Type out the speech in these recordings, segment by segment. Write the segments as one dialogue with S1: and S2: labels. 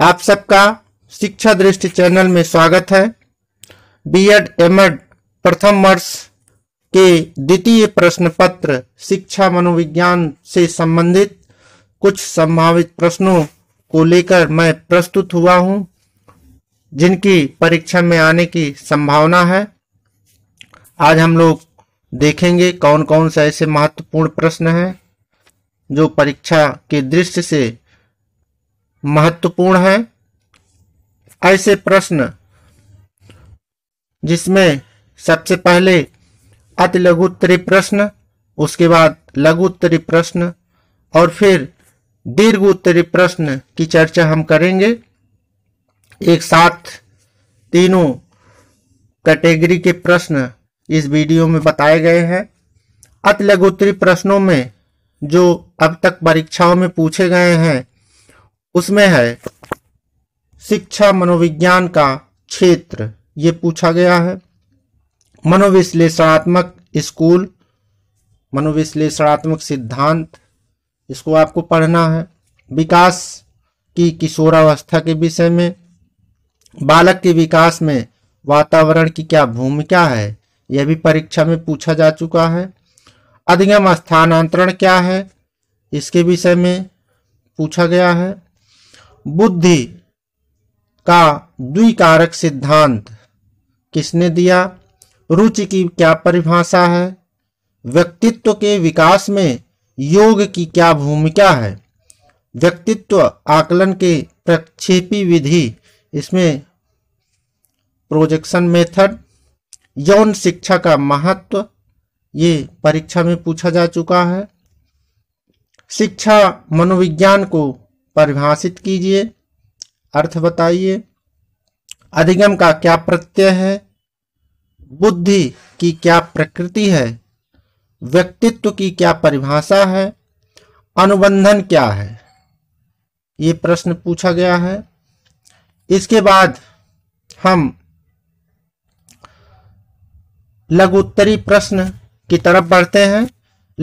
S1: आप सबका शिक्षा दृष्टि चैनल में स्वागत है बीएड एमएड प्रथम वर्ष के द्वितीय प्रश्न पत्र शिक्षा मनोविज्ञान से संबंधित कुछ संभावित प्रश्नों को लेकर मैं प्रस्तुत हुआ हूं जिनकी परीक्षा में आने की संभावना है आज हम लोग देखेंगे कौन कौन से ऐसे महत्वपूर्ण प्रश्न हैं जो परीक्षा के दृष्टि से महत्वपूर्ण है ऐसे प्रश्न जिसमें सबसे पहले अति लघुत्तरी प्रश्न उसके बाद लघुत्तरी प्रश्न और फिर दीर्घ उत्तरी प्रश्न की चर्चा हम करेंगे एक साथ तीनों कैटेगरी के प्रश्न इस वीडियो में बताए गए हैं अति लघुत्तरी प्रश्नों में जो अब तक परीक्षाओं में पूछे गए हैं उसमें है शिक्षा मनोविज्ञान का क्षेत्र ये पूछा गया है मनोविश्लेषणात्मक स्कूल मनोविश्लेषणात्मक सिद्धांत इसको आपको पढ़ना है विकास की किशोरावस्था के विषय में बालक के विकास में वातावरण की क्या भूमिका है यह भी परीक्षा में पूछा जा चुका है अधिगम स्थानांतरण क्या है इसके विषय में पूछा गया है बुद्धि का द्विकारक सिद्धांत किसने दिया रुचि की क्या परिभाषा है व्यक्तित्व के विकास में योग की क्या भूमिका है व्यक्तित्व आकलन के प्रक्षेपी विधि इसमें प्रोजेक्शन मेथड यौन शिक्षा का महत्व ये परीक्षा में पूछा जा चुका है शिक्षा मनोविज्ञान को परिभाषित कीजिए अर्थ बताइए अधिगम का क्या प्रत्यय है बुद्धि की क्या प्रकृति है व्यक्तित्व की क्या परिभाषा है अनुबंधन क्या है ये प्रश्न पूछा गया है इसके बाद हम लघुत्तरी प्रश्न की तरफ बढ़ते हैं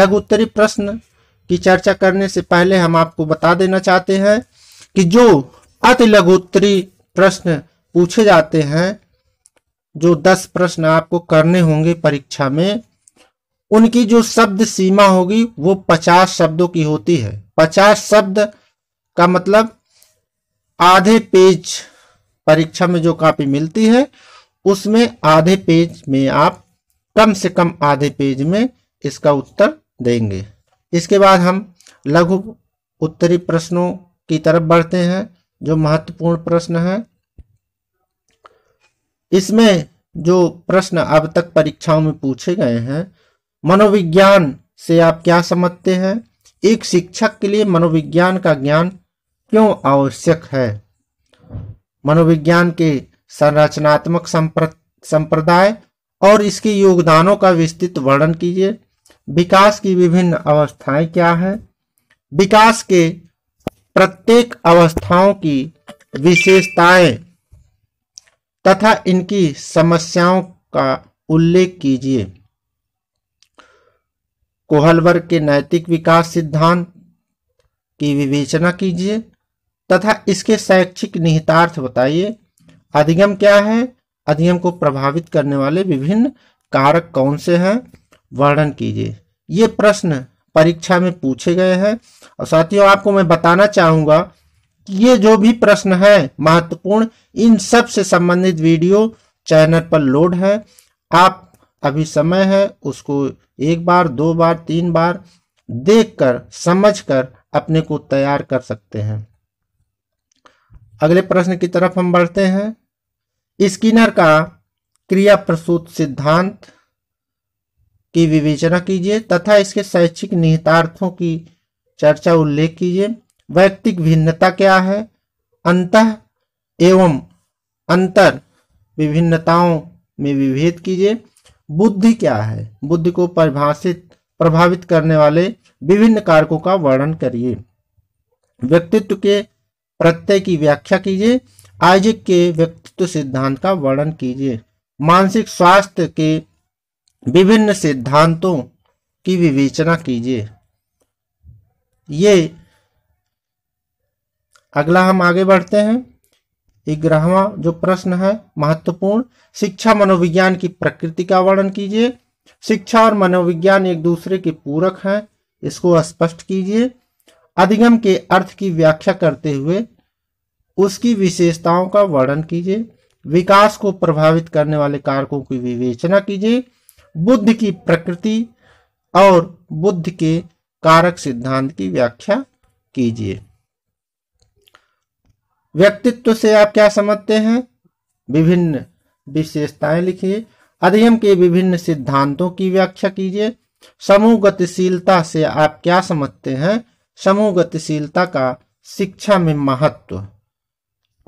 S1: लघुत्तरी प्रश्न की चर्चा करने से पहले हम आपको बता देना चाहते हैं कि जो अति लघुत्तरी प्रश्न पूछे जाते हैं जो दस प्रश्न आपको करने होंगे परीक्षा में उनकी जो शब्द सीमा होगी वो पचास शब्दों की होती है पचास शब्द का मतलब आधे पेज परीक्षा में जो कॉपी मिलती है उसमें आधे पेज में आप कम से कम आधे पेज में इसका उत्तर देंगे इसके बाद हम लघु उत्तरी प्रश्नों की तरफ बढ़ते हैं जो महत्वपूर्ण प्रश्न है इसमें जो प्रश्न अब तक परीक्षाओं में पूछे गए हैं मनोविज्ञान से आप क्या समझते हैं एक शिक्षक के लिए मनोविज्ञान का ज्ञान क्यों आवश्यक है मनोविज्ञान के संरचनात्मक संप्रदाय और इसके योगदानों का विस्तृत वर्णन कीजिए विकास की विभिन्न अवस्थाएं क्या है विकास के प्रत्येक अवस्थाओं की विशेषताएं तथा इनकी समस्याओं का उल्लेख कीजिए कोहलवर्ग के नैतिक विकास सिद्धांत की विवेचना कीजिए तथा इसके शैक्षिक निहितार्थ बताइए अधिगम क्या है अधिगम को प्रभावित करने वाले विभिन्न कारक कौन से हैं वर्णन कीजिए ये प्रश्न परीक्षा में पूछे गए हैं और साथियों आपको मैं बताना चाहूंगा कि ये जो भी प्रश्न है महत्वपूर्ण इन सब से संबंधित वीडियो चैनल पर लोड है आप अभी समय है उसको एक बार दो बार तीन बार देखकर समझकर अपने को तैयार कर सकते हैं अगले प्रश्न की तरफ हम बढ़ते हैं स्किनर का क्रिया प्रसूत सिद्धांत की विवेचना कीजिए तथा इसके शैक्षिक निहितार्थों की चर्चा उल्लेख कीजिए वैयक्तिक भिन्नता क्या है अंत एवं अंतर विभिन्नताओं में विभेद कीजिए बुद्धि क्या है बुद्धि को परिभाषित प्रभावित करने वाले विभिन्न कारकों का वर्णन करिए व्यक्तित्व के प्रत्यय की व्याख्या कीजिए आयोजक के व्यक्तित्व सिद्धांत का वर्णन कीजिए मानसिक स्वास्थ्य के विभिन्न सिद्धांतों की विवेचना कीजिए ये अगला हम आगे बढ़ते हैं ग्रहवा जो प्रश्न है महत्वपूर्ण शिक्षा मनोविज्ञान की प्रकृति का वर्णन कीजिए शिक्षा और मनोविज्ञान एक दूसरे के पूरक हैं इसको स्पष्ट कीजिए अधिगम के अर्थ की व्याख्या करते हुए उसकी विशेषताओं का वर्णन कीजिए विकास को प्रभावित करने वाले कारकों की विवेचना कीजिए बुद्ध की प्रकृति और बुद्ध के कारक सिद्धांत की व्याख्या कीजिए व्यक्तित्व से आप क्या समझते हैं विभिन्न विशेषताएं लिखिए अधिनियम के विभिन्न सिद्धांतों की व्याख्या कीजिए समूह गतिशीलता से आप क्या समझते हैं समूह गतिशीलता का शिक्षा में महत्व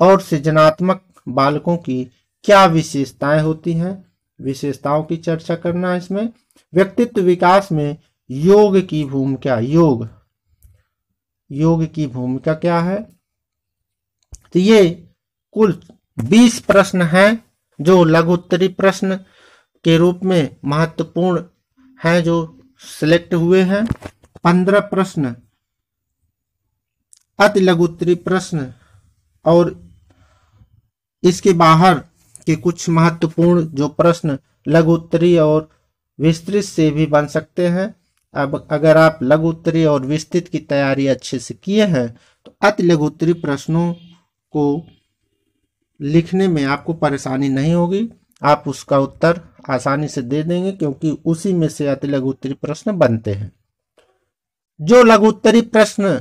S1: और सृजनात्मक बालकों की क्या विशेषताएं होती हैं विशेषताओं की चर्चा करना है इसमें व्यक्तित्व विकास में योग की भूमिका योग योग की भूमिका क्या है तो ये कुल बीस प्रश्न हैं जो लघुत्तरी प्रश्न के रूप में महत्वपूर्ण हैं जो सिलेक्ट हुए हैं पंद्रह प्रश्न अति लघुत्तरी प्रश्न और इसके बाहर कि कुछ महत्वपूर्ण जो प्रश्न लघु उत्तरी और विस्तृत से भी बन सकते हैं अब अगर आप लघु उत्तरी और विस्तृत की तैयारी अच्छे से किए हैं तो अति लघु उत्तरी प्रश्नों को लिखने में आपको परेशानी नहीं होगी आप उसका उत्तर आसानी से दे देंगे क्योंकि उसी में से अति लघु उत्तरी प्रश्न बनते हैं जो लघु उत्तरी प्रश्न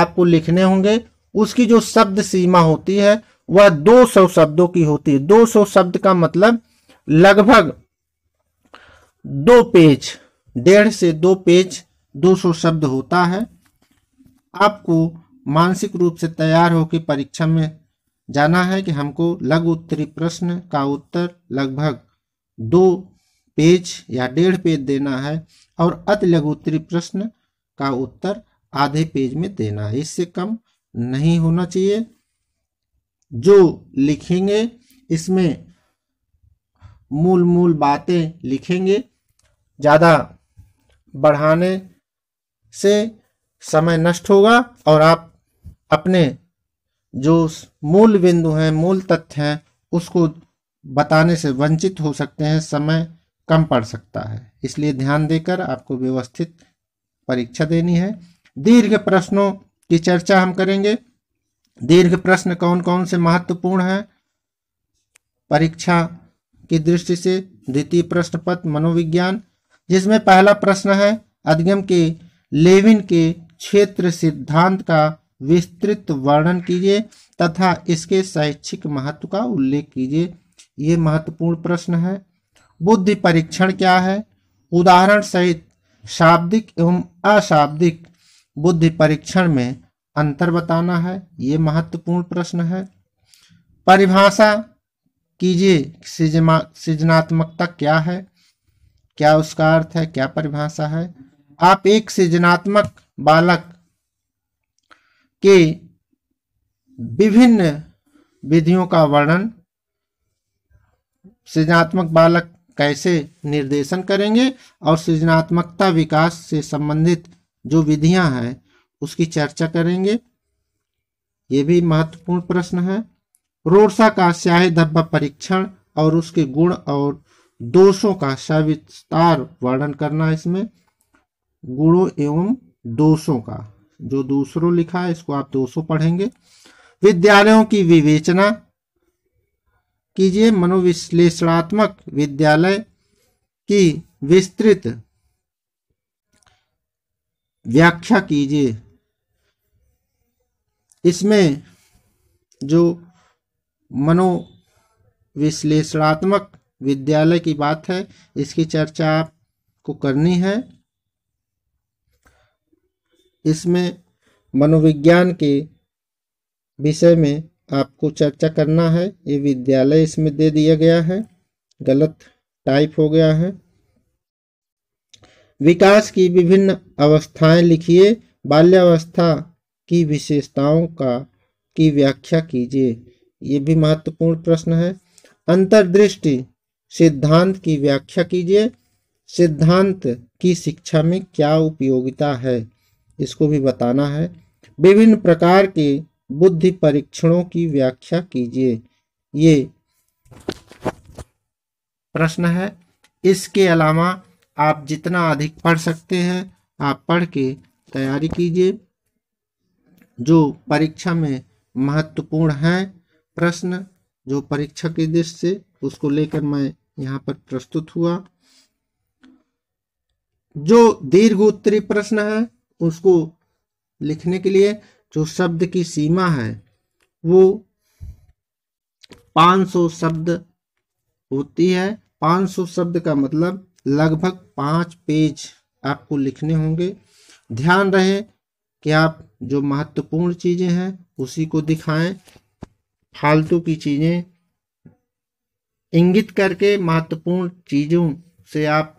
S1: आपको लिखने होंगे उसकी जो शब्द सीमा होती है वह 200 शब्दों की होती है 200 शब्द का मतलब लगभग दो पेज डेढ़ से दो पेज 200 शब्द होता है आपको मानसिक रूप से तैयार होकर परीक्षा में जाना है कि हमको लघु उत्तरी प्रश्न का उत्तर लगभग दो पेज या डेढ़ पेज देना है और अति लघु उत्तरी प्रश्न का उत्तर आधे पेज में देना है इससे कम नहीं होना चाहिए जो लिखेंगे इसमें मूल मूल बातें लिखेंगे ज़्यादा बढ़ाने से समय नष्ट होगा और आप अपने जो मूल बिंदु हैं मूल तथ्य हैं उसको बताने से वंचित हो सकते हैं समय कम पड़ सकता है इसलिए ध्यान देकर आपको व्यवस्थित परीक्षा देनी है दीर्घ प्रश्नों की चर्चा हम करेंगे दीर्घ प्रश्न कौन कौन से महत्वपूर्ण है परीक्षा की दृष्टि से द्वितीय प्रश्न पत्र मनोविज्ञान जिसमें पहला प्रश्न है अधिगम के लेविन के क्षेत्र सिद्धांत का विस्तृत वर्णन कीजिए तथा इसके शैक्षिक महत्व का उल्लेख कीजिए ये महत्वपूर्ण प्रश्न है बुद्धि परीक्षण क्या है उदाहरण सहित शाब्दिक एवं अशाब्दिक बुद्धि परीक्षण में अंतर बताना है ये महत्वपूर्ण प्रश्न है परिभाषा कीजिए सृजनात्मकता क्या है क्या उसका अर्थ है क्या परिभाषा है आप एक सृजनात्मक बालक के विभिन्न विधियों का वर्णन सृजनात्मक बालक कैसे निर्देशन करेंगे और सृजनात्मकता विकास से संबंधित जो विधियां हैं उसकी चर्चा करेंगे ये भी महत्वपूर्ण प्रश्न है रोरसा का स्याही धब्बा परीक्षण और उसके गुण और दोषों का सविस्तार वर्णन करना इसमें गुणों एवं दोषों का जो दूसरों लिखा है इसको आप दोषों पढ़ेंगे विद्यालयों की विवेचना कीजिए मनोविश्लेषणात्मक विद्यालय की विस्तृत व्याख्या कीजिए इसमें जो मनोविश्लेषणात्मक विद्यालय की बात है इसकी चर्चा आपको करनी है इसमें मनोविज्ञान के विषय में आपको चर्चा करना है ये विद्यालय इसमें दे दिया गया है गलत टाइप हो गया है विकास की विभिन्न अवस्थाएं लिखिए बाल्यावस्था की विशेषताओं का की व्याख्या कीजिए ये भी महत्वपूर्ण प्रश्न है अंतर्दृष्टि सिद्धांत की व्याख्या कीजिए सिद्धांत की शिक्षा में क्या उपयोगिता है इसको भी बताना है विभिन्न प्रकार के बुद्धि परीक्षणों की व्याख्या कीजिए ये प्रश्न है इसके अलावा आप जितना अधिक पढ़ सकते हैं आप पढ़ के तैयारी कीजिए जो परीक्षा में महत्वपूर्ण हैं प्रश्न जो परीक्षा के दृष्टि से उसको लेकर मैं यहाँ पर प्रस्तुत हुआ जो दीर्घ उत्तरी प्रश्न है उसको लिखने के लिए जो शब्द की सीमा है वो 500 शब्द होती है 500 शब्द का मतलब लगभग पांच पेज आपको लिखने होंगे ध्यान रहे कि आप जो महत्वपूर्ण चीज़ें हैं उसी को दिखाएं फालतू की चीज़ें इंगित करके महत्वपूर्ण चीज़ों से आप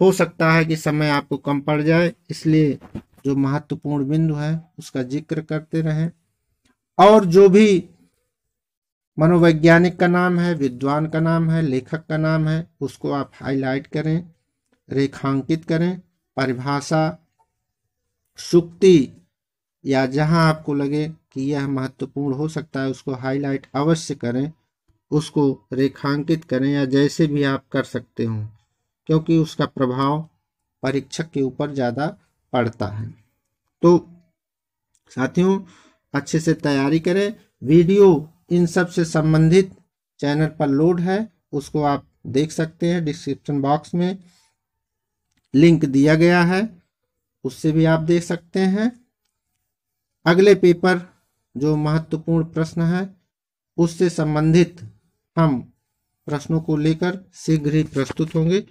S1: हो सकता है कि समय आपको कम पड़ जाए इसलिए जो महत्वपूर्ण बिंदु है उसका जिक्र करते रहें और जो भी मनोवैज्ञानिक का नाम है विद्वान का नाम है लेखक का नाम है उसको आप हाईलाइट करें रेखांकित करें परिभाषा सुक्ति या जहां आपको लगे कि यह महत्वपूर्ण हो सकता है उसको हाईलाइट अवश्य करें उसको रेखांकित करें या जैसे भी आप कर सकते हो क्योंकि उसका प्रभाव परीक्षक के ऊपर ज़्यादा पड़ता है तो साथियों अच्छे से तैयारी करें वीडियो इन सब से संबंधित चैनल पर लोड है उसको आप देख सकते हैं डिस्क्रिप्शन बॉक्स में लिंक दिया गया है उससे भी आप देख सकते हैं अगले पेपर जो महत्वपूर्ण प्रश्न है उससे संबंधित हम प्रश्नों को लेकर शीघ्र ही प्रस्तुत होंगे